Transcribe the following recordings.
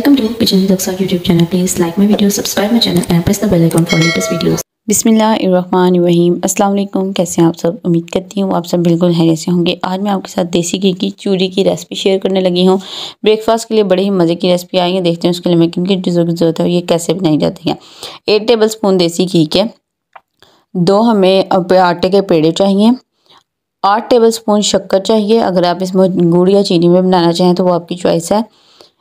Welcome Welcome to Vijay Daksa YouTube channel. Please like my video, subscribe my channel and press the bell icon for latest videos. बिसमीम अल्लाम कैसे हैं आप सब उम्मीद करती हूँ आप सब बिल्कुल हैरे से होंगे आज मैं आपके साथ देसी घी की चूरी की रेसिपी शेयर करने लगी हूँ ब्रेकफास्ट के लिए बड़े ही मज़े की रेसिपी आई है देखते हैं उसके लिए मैं किन किन चीज़ों की ज़रूरत है और ये कैसे बनाई जाती है एक टेबल स्पून देसी घी के दो हमें आटे के पेड़े चाहिए आठ टेबल स्पून शक्कर चाहिए अगर आप इसमें गुड़ या चीनी में बनाना चाहें तो वो आपकी चॉइस है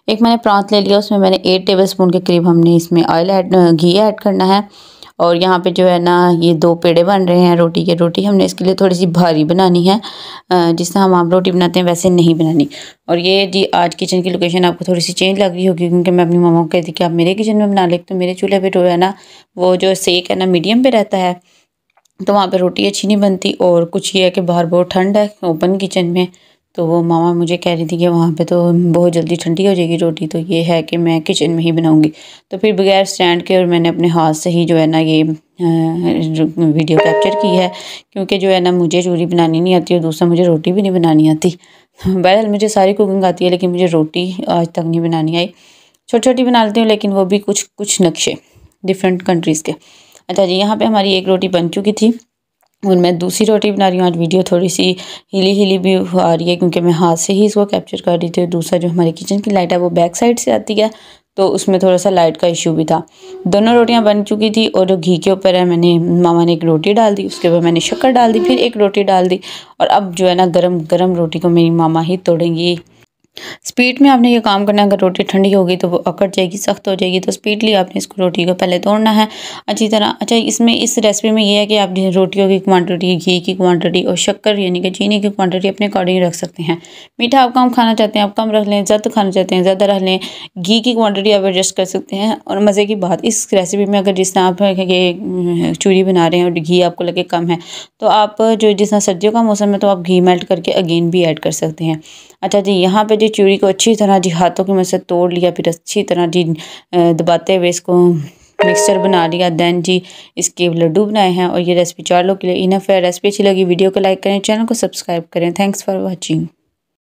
एक मैंने प्रॉन्थ ले लिया उसमें मैंने एट टेबल स्पून के करीब हमने इसमें ऑयल ऐड घी ऐड करना है और यहाँ पे जो है ना ये दो पेड़े बन रहे हैं रोटी के रोटी हमने इसके लिए थोड़ी सी भारी बनानी है जिस तरह हम आम रोटी बनाते हैं वैसे नहीं बनानी और ये जी आज किचन की लोकेशन आपको थोड़ी सी चेंज लग रही होगी क्योंकि मैं अपनी ममा को कहती कि आप मेरे किचन में बना ले तो मेरे चूल्हे पर जो है ना वो जो सेक है ना मीडियम पर रहता है तो वहाँ पर रोटी अच्छी नहीं बनती और कुछ ये है कि बाहर बहुत ठंड है ओपन किचन में तो वो मामा मुझे कह रही थी कि वहाँ पे तो बहुत जल्दी ठंडी हो जाएगी रोटी तो ये है कि मैं किचन में ही बनाऊँगी तो फिर बगैर स्टैंड के और मैंने अपने हाथ से ही जो है ना ये वीडियो कैप्चर की है क्योंकि जो है ना मुझे चूरी बनानी नहीं आती और दूसरा मुझे रोटी भी नहीं बनानी आती बहरहाल मुझे सारी कुकिंग आती है लेकिन मुझे रोटी आज तक नहीं बनानी आई छोटी छोटी बना लेती हूँ लेकिन वो भी कुछ कुछ नक्शे डिफरेंट कंट्रीज़ के अच्छा जी यहाँ पर हमारी एक रोटी बन चुकी थी और मैं दूसरी रोटी बना रही हूँ आज वीडियो थोड़ी सी हिली हिली भी आ रही है क्योंकि मैं हाथ से ही इसको कैप्चर कर रही थी दूसरा जो हमारी किचन की लाइट है वो बैक साइड से आती है तो उसमें थोड़ा सा लाइट का इशू भी था दोनों रोटियां बन चुकी थी और जो घी के ऊपर है मैंने मामा ने एक रोटी डाल दी उसके ऊपर मैंने शक्कर डाल दी फिर एक रोटी डाल दी और अब जो है ना गरम गरम रोटी को मेरी मामा ही तोड़ेंगी स्पीड में आपने ये काम करना है अगर रोटी ठंडी होगी तो वो अकड़ जाएगी सख्त हो जाएगी तो स्पीडली आपने इसको रोटी को पहले तोड़ना है अच्छी तरह अच्छा इसमें इस रेसिपी में ये है कि आप रोटियों की क्वांटिटी घी की क्वांटिटी और शक्कर यानी कि चीनी की क्वांटिटी अपने अकॉर्डिंग रख सकते हैं मीठा आप कम खाना चाहते हैं आप कम रख लें ज़्यादा खाना चाहते हैं ज़्यादा रख लें घी की क्वान्टिटी आप एडजस्ट कर सकते हैं और मज़े की बात इस रेसिपी में अगर जिस तरह आप ये चूरी बना रहे हैं और घी आपको लगे कम है तो आप जो जिस तरह सर्दियों का मौसम है तो आप घी मेल्ट करके अगेन भी ऐड कर सकते हैं अच्छा जी यहाँ पर जो चूड़ी को अच्छी तरह जी हाथों की मदद से तोड़ लिया फिर अच्छी तरह जी दबाते हुए इसको मिक्सचर बना लिया देन जी इसके लड्डू बनाए हैं और ये रेसिपी चार लोग के लिए इनफ है रेसिपी अच्छी लगी वीडियो को लाइक करें चैनल को सब्सक्राइब करें थैंक्स फॉर वॉचिंग